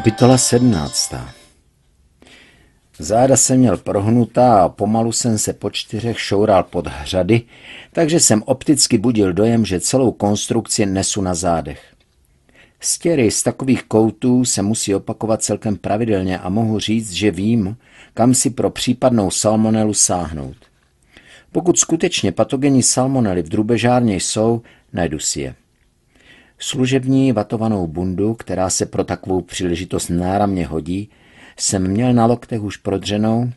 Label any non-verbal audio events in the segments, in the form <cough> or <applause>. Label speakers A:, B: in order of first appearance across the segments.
A: Kapitola 17. Záda se měl prohnutá a pomalu jsem se po čtyřech šoural pod hřady, takže jsem opticky budil dojem, že celou konstrukci nesu na zádech. Stěry z takových koutů se musí opakovat celkem pravidelně a mohu říct, že vím, kam si pro případnou salmonelu sáhnout. Pokud skutečně patogení salmonely v drubežárně jsou, najdu si je. Služební vatovanou bundu, která se pro takovou příležitost náramně hodí, jsem měl na loktech už prodřenou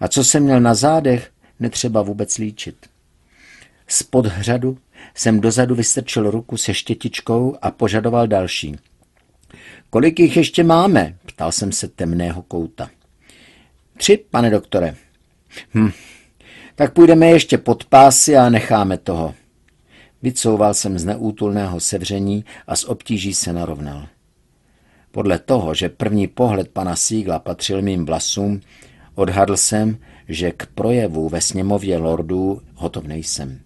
A: a co jsem měl na zádech, netřeba vůbec líčit. Spod hřadu jsem dozadu vystrčil ruku se štětičkou a požadoval další. Kolik jich ještě máme? ptal jsem se temného kouta. Tři, pane doktore. Hm. Tak půjdeme ještě pod pásy a necháme toho. Vycouval jsem z neútulného sevření a s obtíží se narovnal. Podle toho, že první pohled pana Sígla patřil mým vlasům, odhadl jsem, že k projevu ve sněmově lordů hotov nejsem.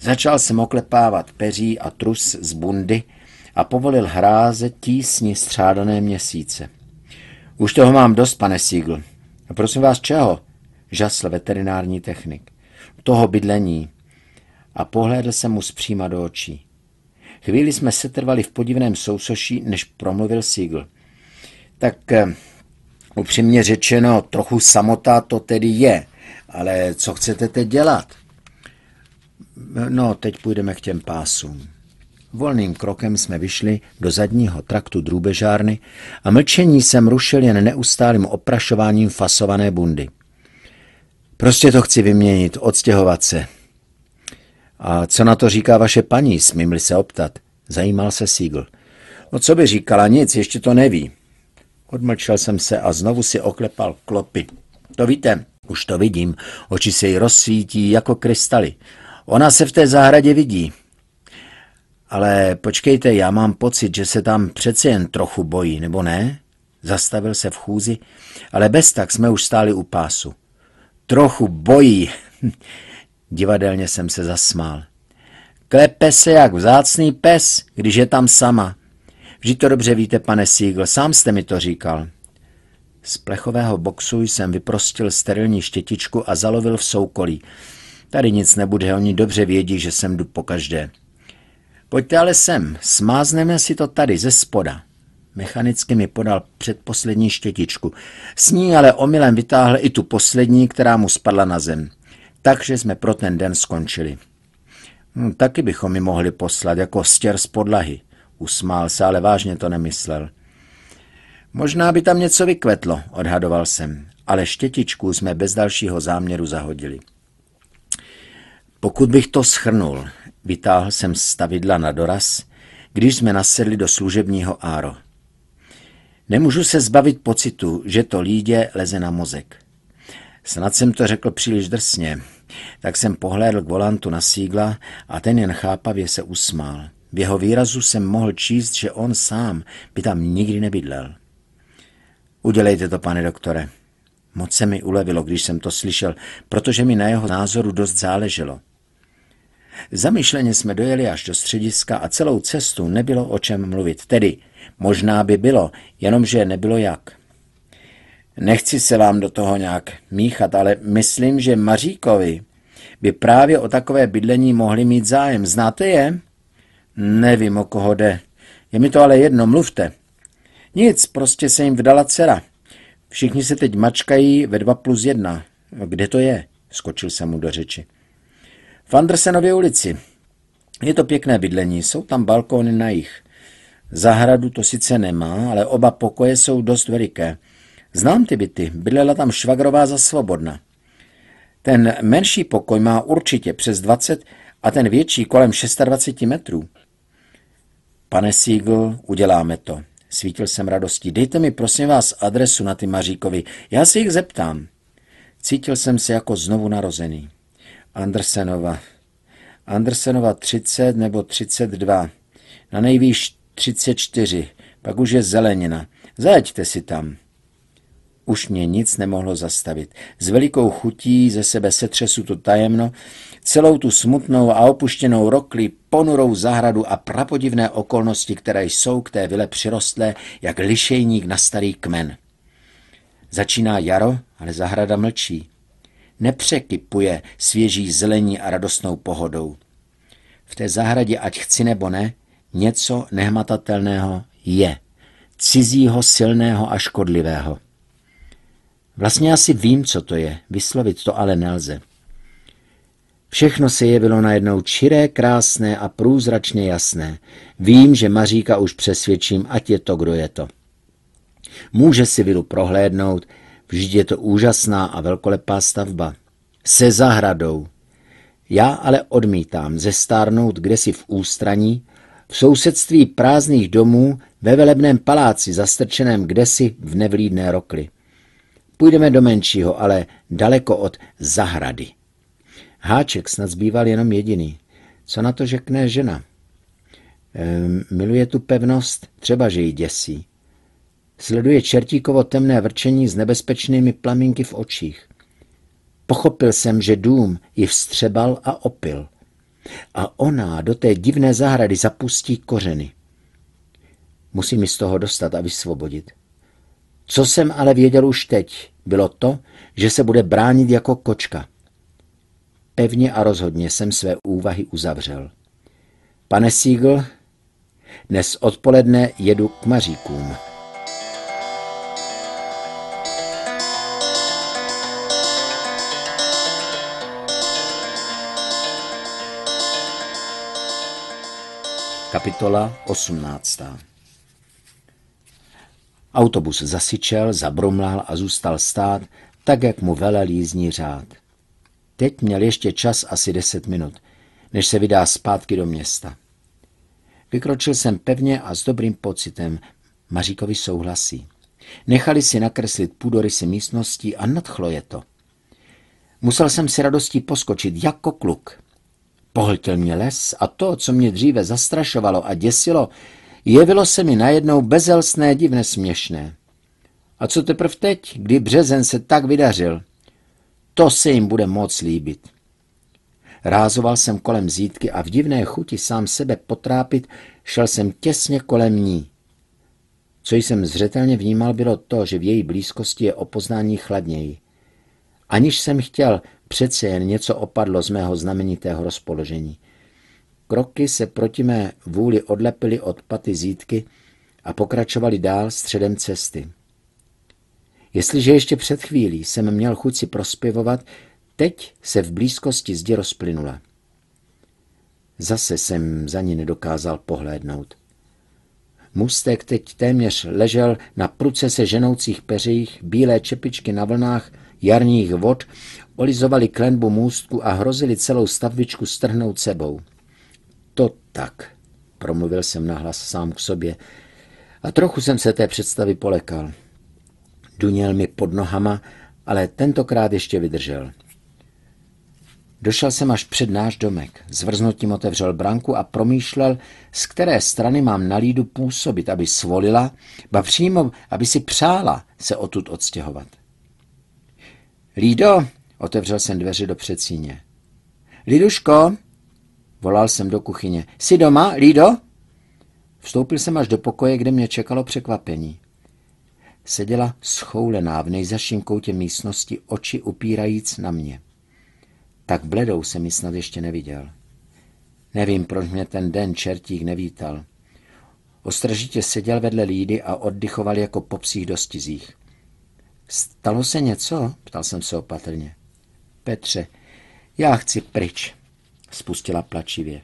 A: Začal jsem oklepávat peří a trus z bundy a povolil hráze tísni střádané měsíce. Už toho mám dost, pane Sígl. A prosím vás, čeho? Žasl veterinární technik. Toho bydlení a pohlédl se mu zpříma do očí. Chvíli jsme se trvali v podivném sousoší, než promluvil Siegel. Tak eh, upřímně řečeno, trochu samotá to tedy je, ale co chcete teď dělat? No, teď půjdeme k těm pásům. Volným krokem jsme vyšli do zadního traktu drůbežárny a mlčení jsem rušil jen neustálým oprašováním fasované bundy. Prostě to chci vyměnit, odstěhovat se, a co na to říká vaše paní, smím-li se optat? Zajímal se Siegel. No co by říkala, nic, ještě to neví. Odmlčel jsem se a znovu si oklepal klopy. To víte, už to vidím, oči se jí rozsvítí jako krystaly. Ona se v té zahradě vidí. Ale počkejte, já mám pocit, že se tam přeci jen trochu bojí, nebo ne? Zastavil se v chůzi, ale bez tak jsme už stáli u pásu. Trochu bojí. <laughs> Divadelně jsem se zasmál. Klepe se jak vzácný pes, když je tam sama. Vždyť to dobře víte, pane Siegel, sám jste mi to říkal. Z plechového boxu jsem vyprostil sterilní štětičku a zalovil v soukolí. Tady nic nebude, oni dobře vědí, že sem jdu po každé. Pojďte ale sem, smázneme si to tady ze spoda. Mechanicky mi podal předposlední štětičku. S ní ale omylem vytáhl i tu poslední, která mu spadla na zem takže jsme pro ten den skončili. Hm, taky bychom mi mohli poslat jako stěr z podlahy. Usmál se, ale vážně to nemyslel. Možná by tam něco vykvetlo, odhadoval jsem, ale štětičku jsme bez dalšího záměru zahodili. Pokud bych to schrnul, vytáhl jsem stavidla na doraz, když jsme nasedli do služebního áro. Nemůžu se zbavit pocitu, že to lídě leze na mozek. Snad jsem to řekl příliš drsně. Tak jsem pohlédl k volantu na sígla a ten jen chápavě se usmál. V jeho výrazu jsem mohl číst, že on sám by tam nikdy nebydlel. Udělejte to, pane doktore. Moc se mi ulevilo, když jsem to slyšel, protože mi na jeho názoru dost záleželo. Zamyšleně jsme dojeli až do střediska a celou cestu nebylo o čem mluvit. Tedy možná by bylo, jenomže nebylo jak. Nechci se vám do toho nějak míchat, ale myslím, že Maříkovi by právě o takové bydlení mohli mít zájem. Znáte je? Nevím, o koho jde. Je mi to ale jedno, mluvte. Nic, prostě se jim vdala dcera. Všichni se teď mačkají ve 2 plus 1. Kde to je? Skočil jsem mu do řeči. V Andersenově ulici. Je to pěkné bydlení, jsou tam balkóny na jich. Zahradu to sice nemá, ale oba pokoje jsou dost veliké. Znám ty byty, bydlela tam švagrová za svobodna. Ten menší pokoj má určitě přes 20 a ten větší kolem 26 metrů. Pane Siegel, uděláme to. Svítil jsem radostí. Dejte mi prosím vás adresu na ty Maříkovi. Já se jich zeptám. Cítil jsem se jako znovu narozený. Andersenova. Andersenova 30 nebo 32. Na nejvýš 34. Pak už je zelenina. Zajďte si tam. Už mě nic nemohlo zastavit. S velikou chutí ze sebe setřesu to tajemno, celou tu smutnou a opuštěnou rokli, ponurou zahradu a prapodivné okolnosti, které jsou k té vile přirostlé, jak lišejník na starý kmen. Začíná jaro, ale zahrada mlčí. Nepřekypuje svěží zelení a radostnou pohodou. V té zahradě, ať chci nebo ne, něco nehmatatelného je. Cizího, silného a škodlivého. Vlastně asi vím, co to je, vyslovit to ale nelze. Všechno se jevilo najednou čiré, krásné a průzračně jasné. Vím, že Maříka už přesvědčím, ať je to, kdo je to. Může si vilu prohlédnout, vždyť je to úžasná a velkolepá stavba. Se zahradou. Já ale odmítám zestárnout kdesi v ústraní, v sousedství prázdných domů ve velebném paláci zastrčeném kdesi v nevlídné rokli. Půjdeme do menšího, ale daleko od zahrady. Háček snad zbýval jenom jediný. Co na to řekne žena? Ehm, miluje tu pevnost, třeba že ji děsí. Sleduje čertíkovo temné vrčení s nebezpečnými plamínky v očích. Pochopil jsem, že dům ji vstřebal a opil. A ona do té divné zahrady zapustí kořeny. Musím mi z toho dostat a vysvobodit. Co jsem ale věděl už teď, bylo to, že se bude bránit jako kočka. Pevně a rozhodně jsem své úvahy uzavřel. Pane Siegel, dnes odpoledne jedu k Maříkům. Kapitola 18. Autobus zasyčel, zabromlal a zůstal stát, tak jak mu velel jízdní řád. Teď měl ještě čas asi deset minut, než se vydá zpátky do města. Vykročil jsem pevně a s dobrým pocitem. Maříkovi souhlasí. Nechali si nakreslit půdorysy místností a nadchlo je to. Musel jsem si radostí poskočit jako kluk. Pohltil mě les a to, co mě dříve zastrašovalo a děsilo, jevilo se mi najednou bezelsné divné, směšné. A co teprve teď, kdy březen se tak vydařil? To se jim bude moc líbit. Rázoval jsem kolem zítky a v divné chuti sám sebe potrápit šel jsem těsně kolem ní. Co jsem zřetelně vnímal, bylo to, že v její blízkosti je opoznání chladněji. Aniž jsem chtěl, přece jen něco opadlo z mého znamenitého rozpoložení – Kroky se proti mé vůli odlepily od paty zítky a pokračovali dál středem cesty. Jestliže ještě před chvílí jsem měl chuť si prospěvovat, teď se v blízkosti zdi rozplynula. Zase jsem za ní nedokázal pohlédnout. Mustek teď téměř ležel na pruce se ženoucích peřích, bílé čepičky na vlnách jarních vod, olizovali klenbu můstku a hrozili celou stavbičku strhnout sebou to tak, promluvil jsem nahlas sám k sobě a trochu jsem se té představy polekal. Duněl mi pod nohama, ale tentokrát ještě vydržel. Došel jsem až před náš domek. Zvrznutím otevřel branku a promýšlel, z které strany mám na lídu působit, aby svolila, ba přímo, aby si přála se odtud odstěhovat. Lído, otevřel jsem dveře do předsíně. Liduško, Volal jsem do kuchyně. Jsi doma, Lido? Vstoupil jsem až do pokoje, kde mě čekalo překvapení. Seděla schoulená v nejzaším koutě místnosti, oči upírajíc na mě. Tak bledou se mi snad ještě neviděl. Nevím, proč mě ten den čertík nevítal. Ostražitě seděl vedle lídy a oddychoval jako po psích dostizích. Stalo se něco? Ptal jsem se opatrně. Petře, já chci pryč spustila plačivě.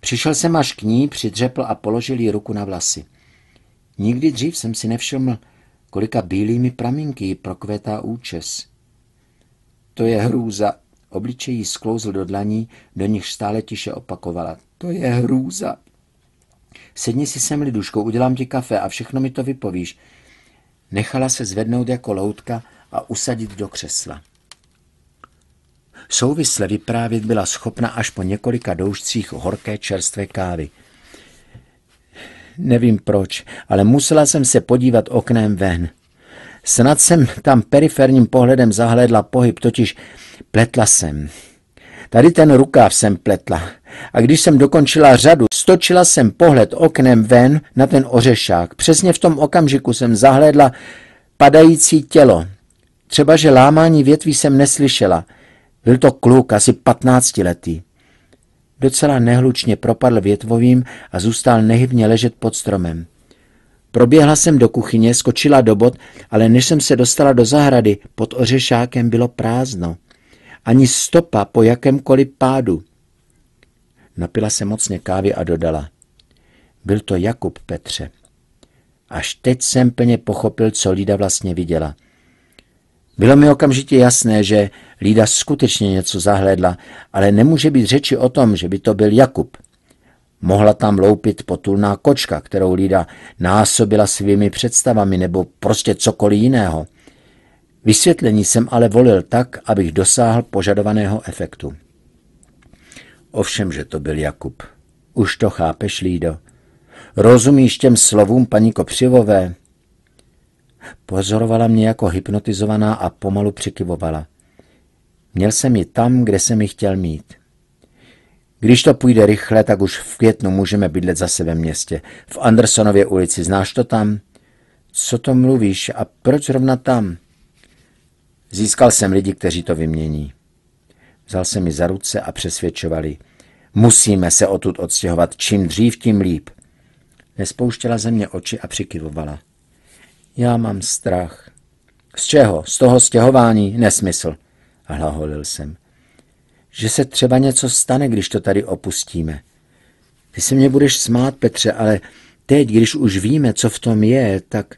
A: Přišel jsem až k ní, přidřepl a položil jí ruku na vlasy. Nikdy dřív jsem si nevšiml, kolika bílými ji prokvétá účes. To je hrůza. Obličej jí sklouzl do dlaní, do nich stále tiše opakovala. To je hrůza. Sedni si sem, liduško, udělám ti kafe a všechno mi to vypovíš. Nechala se zvednout jako loutka a usadit do křesla souvisle vyprávět byla schopna až po několika doušcích horké čerstvé kávy. Nevím proč, ale musela jsem se podívat oknem ven. Snad jsem tam periferním pohledem zahledla pohyb, totiž pletla jsem. Tady ten rukáv jsem pletla. A když jsem dokončila řadu, stočila jsem pohled oknem ven na ten ořešák. Přesně v tom okamžiku jsem zahledla padající tělo. Třeba, že lámání větví jsem neslyšela – byl to kluk, asi patnáctiletý. Docela nehlučně propadl větvovým a zůstal nehybně ležet pod stromem. Proběhla jsem do kuchyně, skočila do bod, ale než jsem se dostala do zahrady, pod ořešákem bylo prázdno. Ani stopa po jakémkoliv pádu. Napila se mocně kávy a dodala. Byl to Jakub Petře. Až teď jsem plně pochopil, co Lída vlastně viděla – bylo mi okamžitě jasné, že Lída skutečně něco zahledla, ale nemůže být řeči o tom, že by to byl Jakub. Mohla tam loupit potulná kočka, kterou Lída násobila svými představami nebo prostě cokoliv jiného. Vysvětlení jsem ale volil tak, abych dosáhl požadovaného efektu. Ovšem, že to byl Jakub. Už to chápeš, Lído. Rozumíš těm slovům paní Kopřivové? Pozorovala mě jako hypnotizovaná a pomalu přikyvovala. Měl jsem ji tam, kde jsem ji chtěl mít. Když to půjde rychle, tak už v květnu můžeme bydlet zase ve městě. V Andersonově ulici, znáš to tam? Co to mluvíš a proč zrovna tam? Získal jsem lidi, kteří to vymění. Vzal jsem mi za ruce a přesvědčovali. Musíme se odtud odstěhovat, čím dřív, tím líp. Nespouštěla ze mě oči a přikyvovala. Já mám strach. Z čeho? Z toho stěhování? Nesmysl. Hlaholil jsem. Že se třeba něco stane, když to tady opustíme. Ty se mě budeš smát, Petře, ale teď, když už víme, co v tom je, tak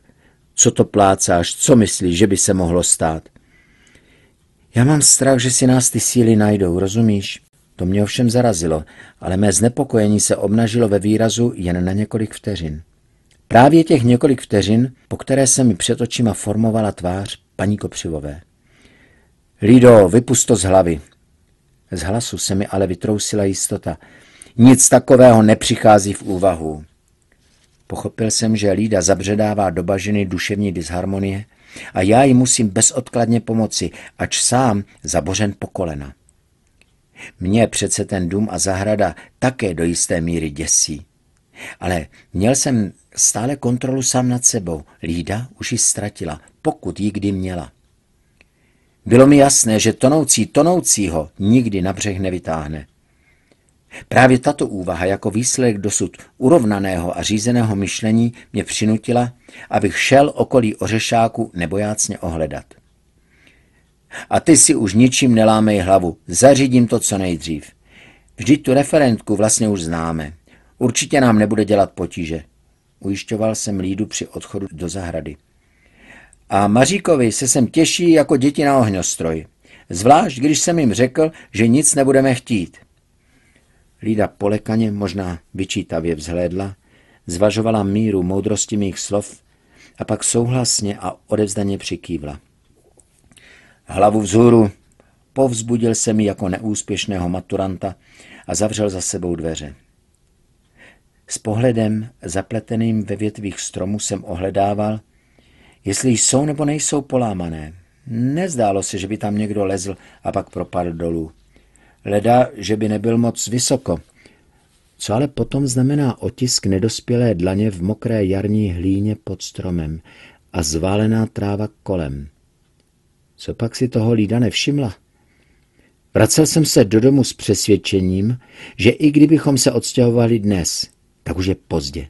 A: co to plácáš, co myslíš, že by se mohlo stát? Já mám strach, že si nás ty síly najdou, rozumíš? To mě ovšem zarazilo, ale mé znepokojení se obnažilo ve výrazu jen na několik vteřin. Právě těch několik vteřin, po které se mi před očima formovala tvář paní Kopřivové. Lido, vypust to z hlavy. Z hlasu se mi ale vytrousila jistota. Nic takového nepřichází v úvahu. Pochopil jsem, že Lída zabředává do bažiny duševní disharmonie a já jí musím bezodkladně pomoci, ač sám zabořen po kolena. Mně přece ten dům a zahrada také do jisté míry děsí. Ale měl jsem stále kontrolu sám nad sebou. Lída už ji ztratila, pokud ji kdy měla. Bylo mi jasné, že tonoucí tonoucího nikdy na břeh nevytáhne. Právě tato úvaha jako výsledek dosud urovnaného a řízeného myšlení mě přinutila, abych šel okolí ořešáku nebojácně ohledat. A ty si už ničím nelámej hlavu, zařídím to co nejdřív. Vždyť tu referentku vlastně už známe. Určitě nám nebude dělat potíže. Ujišťoval jsem Lídu při odchodu do zahrady. A Maříkovi se sem těší jako děti na ohňostroj. Zvlášť, když jsem jim řekl, že nic nebudeme chtít. Lída polekaně, možná vyčítavě vzhlédla, zvažovala míru moudrosti mých slov a pak souhlasně a odevzdaně přikývla. Hlavu vzhůru povzbudil jsem mi jako neúspěšného maturanta a zavřel za sebou dveře. S pohledem zapleteným ve větvích stromu jsem ohledával, jestli jsou nebo nejsou polámané. Nezdálo se, že by tam někdo lezl a pak propadl dolů. Leda, že by nebyl moc vysoko. Co ale potom znamená otisk nedospělé dlaně v mokré jarní hlíně pod stromem a zválená tráva kolem. Co pak si toho lída nevšimla? Vracel jsem se do domu s přesvědčením, že i kdybychom se odstěhovali dnes, tak už je pozdě.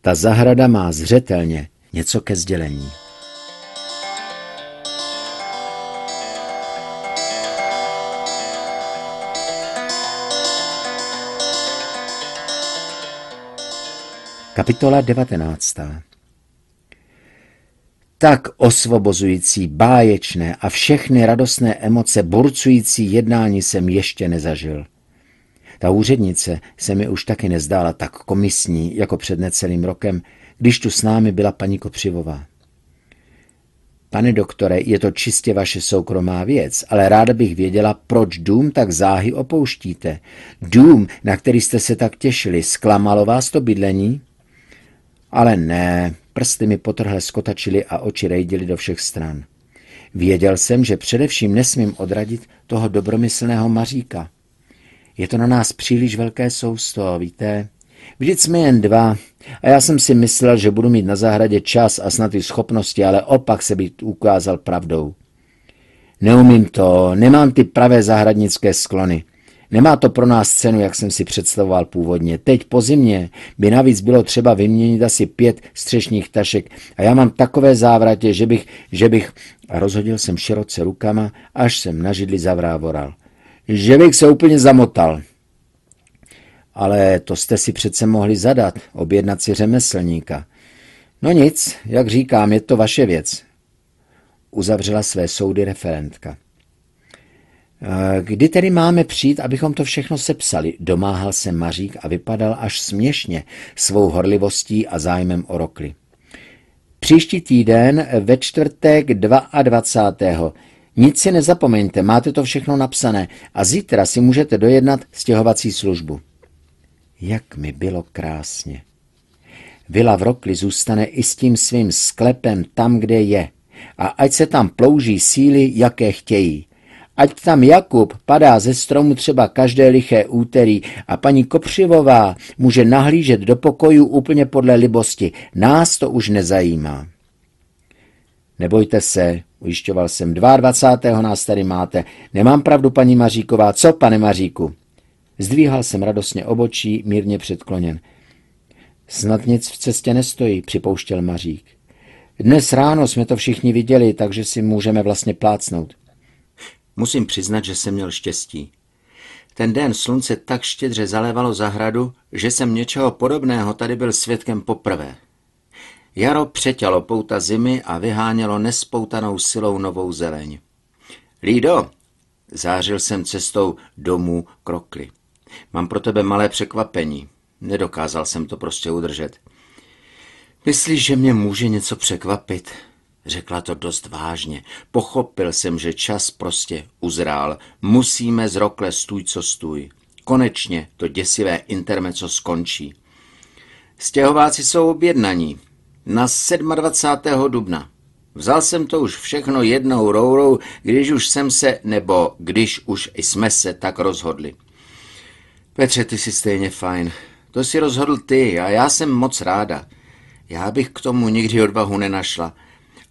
A: Ta zahrada má zřetelně něco ke sdělení. Kapitola 19. Tak osvobozující, báječné a všechny radostné emoce burcující jednání jsem ještě nezažil. Ta úřednice se mi už taky nezdála tak komisní, jako před necelým rokem, když tu s námi byla paní Kopřivová. Pane doktore, je to čistě vaše soukromá věc, ale ráda bych věděla, proč dům tak záhy opouštíte. Dům, na který jste se tak těšili, zklamalo vás to bydlení? Ale ne, prsty mi potrhle skotačily a oči rejdily do všech stran. Věděl jsem, že především nesmím odradit toho dobromyslného Maříka. Je to na nás příliš velké sousto, víte? Vždyť jsme jen dva a já jsem si myslel, že budu mít na zahradě čas a snad i schopnosti, ale opak se být ukázal pravdou. Neumím to, nemám ty pravé zahradnické sklony. Nemá to pro nás cenu, jak jsem si představoval původně. Teď po zimě by navíc bylo třeba vyměnit asi pět střešních tašek a já mám takové závratě, že bych, že bych... A rozhodil jsem široce rukama, až jsem na židli zavrávoral že bych se úplně zamotal. Ale to jste si přece mohli zadat, objednat si řemeslníka. No nic, jak říkám, je to vaše věc. Uzavřela své soudy referentka. Eh, kdy tedy máme přijít, abychom to všechno sepsali? Domáhal se Mařík a vypadal až směšně svou horlivostí a zájmem o rokly. Příští týden ve čtvrtek 22. Nic si nezapomeňte, máte to všechno napsané a zítra si můžete dojednat stěhovací službu. Jak mi bylo krásně. Vila v Rokli zůstane i s tím svým sklepem tam, kde je. A ať se tam plouží síly, jaké chtějí. Ať tam Jakub padá ze stromu třeba každé liché úterý a paní Kopřivová může nahlížet do pokojů úplně podle libosti. Nás to už nezajímá. Nebojte se, Ujišťoval jsem, 22. nás tady máte. Nemám pravdu, paní Maříková. Co, pane Maříku? Zdvíhal jsem radostně obočí, mírně předkloněn. Snad nic v cestě nestojí, připouštěl Mařík. Dnes ráno jsme to všichni viděli, takže si můžeme vlastně plácnout. Musím přiznat, že jsem měl štěstí. Ten den slunce tak štědře zalévalo zahradu, že jsem něčeho podobného tady byl svědkem poprvé. Jaro přetělo pouta zimy a vyhánělo nespoutanou silou novou zeleň. Lído, zářil jsem cestou domů krokly. Mám pro tebe malé překvapení. Nedokázal jsem to prostě udržet. Myslíš, že mě může něco překvapit? Řekla to dost vážně. Pochopil jsem, že čas prostě uzrál. Musíme z rokle stůj co stůj. Konečně to děsivé co skončí. Stěhováci jsou objednaní, na 27. dubna. Vzal jsem to už všechno jednou rourou, když už jsem se, nebo když už jsme se tak rozhodli. Petře, ty jsi stejně fajn. To si rozhodl ty a já jsem moc ráda. Já bych k tomu nikdy odvahu nenašla,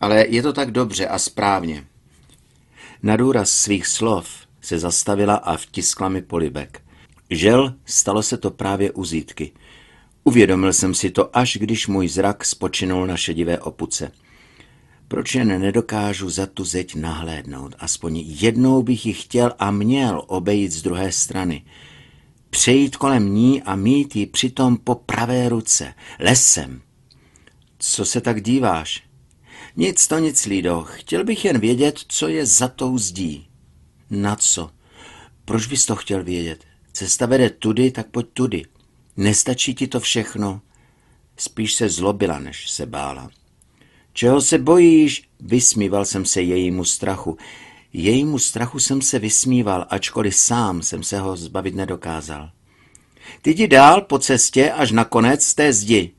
A: ale je to tak dobře a správně. Na důraz svých slov se zastavila a vtiskla mi polibek. Žel, stalo se to právě u zítky – Uvědomil jsem si to, až když můj zrak spočinul na šedivé opuce. Proč jen nedokážu za tu zeď nahlédnout? Aspoň jednou bych ji chtěl a měl obejít z druhé strany. Přejít kolem ní a mít ji přitom po pravé ruce, lesem. Co se tak díváš? Nic to nic, Lido. Chtěl bych jen vědět, co je za tou zdí. Na co? Proč bys to chtěl vědět? Cesta vede tudy, tak pojď tudy. Nestačí ti to všechno? Spíš se zlobila, než se bála. Čeho se bojíš? Vysmíval jsem se jejímu strachu. Jejímu strachu jsem se vysmíval, ačkoliv sám jsem se ho zbavit nedokázal. Ty jdi dál po cestě až na konec té zdi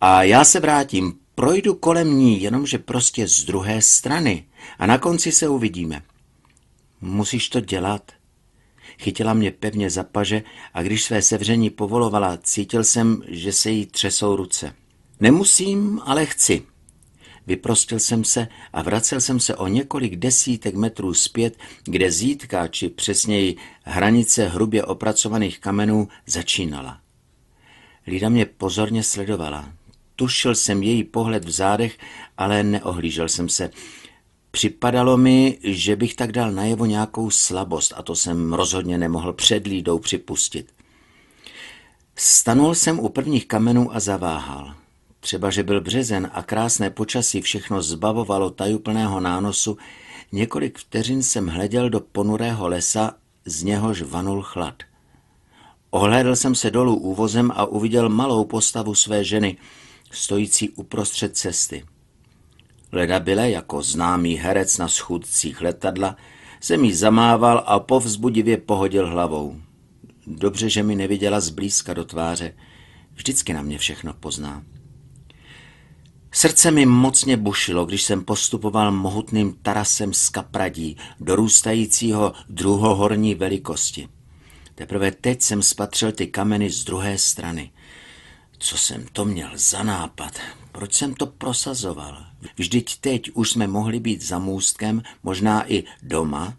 A: a já se vrátím. Projdu kolem ní, jenomže prostě z druhé strany a na konci se uvidíme. Musíš to dělat, Chytila mě pevně za paže a když své sevření povolovala, cítil jsem, že se jí třesou ruce. Nemusím, ale chci. Vyprostil jsem se a vracel jsem se o několik desítek metrů zpět, kde zítka, či přesněji hranice hrubě opracovaných kamenů, začínala. Lída mě pozorně sledovala. Tušil jsem její pohled v zádech, ale neohlížel jsem se. Připadalo mi, že bych tak dal najevo nějakou slabost a to jsem rozhodně nemohl před lídou připustit. Stanul jsem u prvních kamenů a zaváhal. Třeba, že byl březen a krásné počasí všechno zbavovalo tajuplného nánosu, několik vteřin jsem hleděl do ponurého lesa, z něhož vanul chlad. Ohlédl jsem se dolů úvozem a uviděl malou postavu své ženy, stojící uprostřed cesty. Ledabile jako známý herec na schůdcích letadla se mi zamával a povzbudivě pohodil hlavou. Dobře, že mi neviděla zblízka do tváře. Vždycky na mě všechno pozná. Srdce mi mocně bušilo, když jsem postupoval mohutným tarasem z kapradí, dorůstajícího druhohorní velikosti. Teprve teď jsem spatřil ty kameny z druhé strany. Co jsem to měl za nápad? Proč jsem to prosazoval? Vždyť teď už jsme mohli být za můstkem, možná i doma,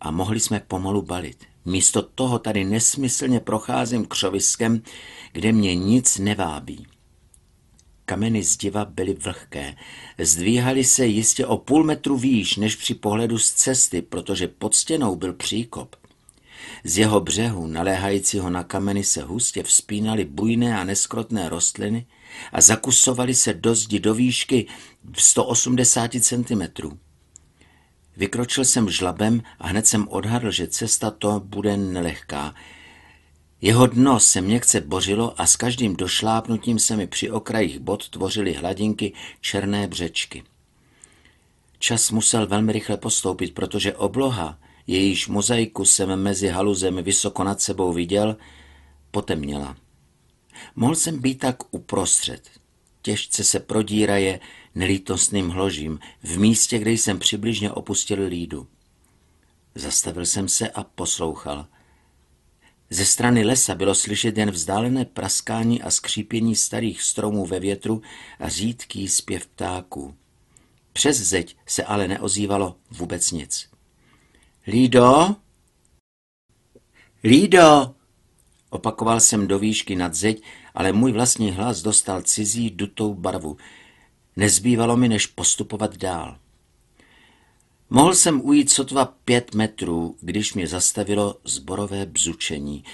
A: a mohli jsme pomalu balit. Místo toho tady nesmyslně procházím křoviskem, kde mě nic nevábí. Kameny zdiva byly vlhké. Zdvíhaly se jistě o půl metru výš než při pohledu z cesty, protože pod stěnou byl příkop. Z jeho břehu, naléhajícího na kameny, se hustě vzpínaly bujné a neskrotné rostliny a zakusovaly se do zdi do výšky, v 180 cm. Vykročil jsem žlabem a hned jsem odhadl, že cesta to bude nelehká. Jeho dno se měkce bořilo a s každým došlápnutím se mi při okrajích bod tvořily hladinky černé břečky. Čas musel velmi rychle postoupit, protože obloha, jejíž mozaiku jsem mezi haluzemi vysoko nad sebou viděl, potemněla. Mohl jsem být tak uprostřed, těžce se prodíraje nelítostným hložím v místě, kde jsem přibližně opustil lídu. Zastavil jsem se a poslouchal. Ze strany lesa bylo slyšet jen vzdálené praskání a skřípění starých stromů ve větru a řídký zpěv ptáků. Přes zeď se ale neozývalo vůbec nic. Lído? Lído! Opakoval jsem do výšky nad zeď, ale můj vlastní hlas dostal cizí dutou barvu. Nezbývalo mi, než postupovat dál. Mohl jsem ujít sotva pět metrů, když mě zastavilo zborové bzučení.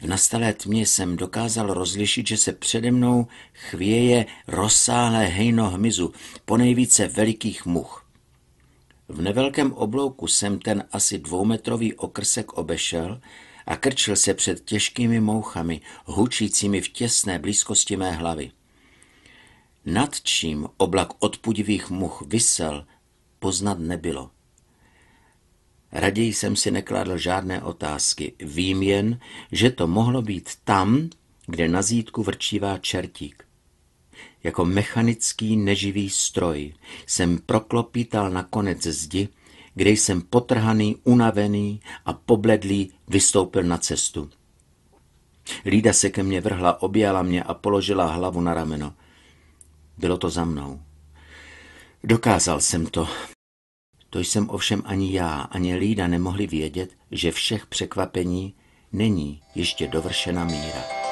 A: V nastalé tmě jsem dokázal rozlišit, že se přede mnou chvěje rozsáhlé hejno hmyzu, ponejvíce velikých much. V nevelkém oblouku jsem ten asi dvoumetrový okrsek obešel – a krčil se před těžkými mouchami, hučícími v těsné blízkosti mé hlavy. Nad čím oblak odpudivých much vysel, poznat nebylo. Raději jsem si nekládl žádné otázky. Vím jen, že to mohlo být tam, kde na zítku vrčívá čertík. Jako mechanický neživý stroj jsem proklopítal na konec zdi kde jsem potrhaný, unavený a pobledlý vystoupil na cestu. Lída se ke mně vrhla, objala mě a položila hlavu na rameno. Bylo to za mnou. Dokázal jsem to. To jsem ovšem ani já, ani Lída nemohli vědět, že všech překvapení není ještě dovršena míra.